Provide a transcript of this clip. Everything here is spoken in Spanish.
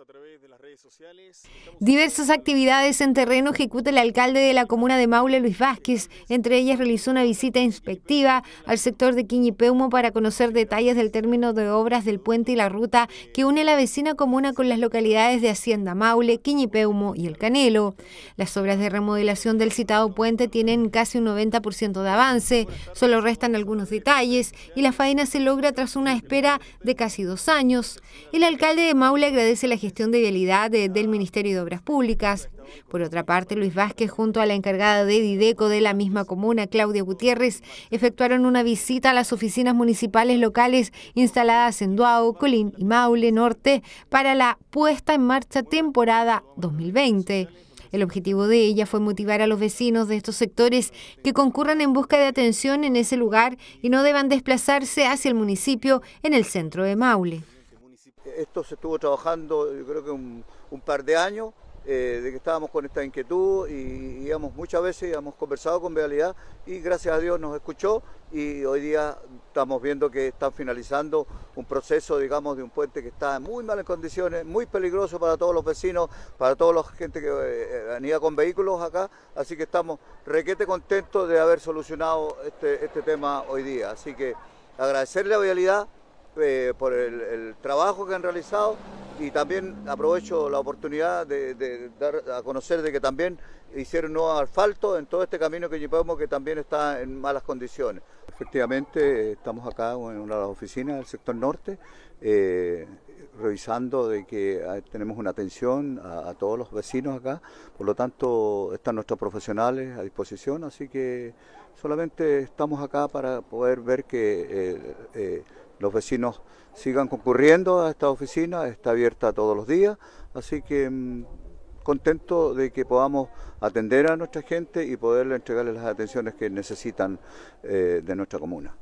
a través de las redes sociales. Diversas actividades en terreno ejecuta el alcalde de la comuna de Maule, Luis Vázquez. Entre ellas realizó una visita inspectiva al sector de Quiñipeumo para conocer detalles del término de obras del puente y la ruta que une la vecina comuna con las localidades de Hacienda Maule, Quiñipeumo y El Canelo. Las obras de remodelación del citado puente tienen casi un 90% de avance, solo restan algunos detalles y la faena se logra tras una espera de casi dos años. El alcalde de Maule agradece la gestión de vialidad del Ministerio de Obras Públicas. Por otra parte, Luis Vázquez, junto a la encargada de Dideco de la misma comuna, Claudia Gutiérrez, efectuaron una visita a las oficinas municipales locales instaladas en Duao, Colín y Maule Norte para la puesta en marcha temporada 2020. El objetivo de ella fue motivar a los vecinos de estos sectores que concurran en busca de atención en ese lugar y no deban desplazarse hacia el municipio en el centro de Maule esto se estuvo trabajando yo creo que un, par de años, eh, de que estábamos con esta inquietud y, muchas veces hemos conversado con Vialidad y gracias a Dios nos escuchó y hoy día estamos viendo que están finalizando un proceso, digamos, de un puente que está en muy malas condiciones, muy peligroso para todos los vecinos, para toda la gente que venía eh, con vehículos acá, así que estamos requete contentos de haber solucionado este, este tema hoy día, así que agradecerle a Vialidad eh, por el, trabajo que han realizado y también aprovecho la oportunidad de, dar a conocer de que también hicieron nuevo asfalto en todo este camino que llevamos que también está en malas condiciones. Efectivamente, estamos acá en una de las oficinas del sector norte eh, revisando de que ah, tenemos una atención a, todos los vecinos acá, por lo tanto están nuestros profesionales a disposición, así que solamente estamos acá para poder ver que... Eh, los vecinos sigan concurriendo a esta oficina, está abierta todos los días, así que mm, contento de que podamos atender a nuestra gente y poderle entregarles las atenciones que necesitan eh, de nuestra comuna.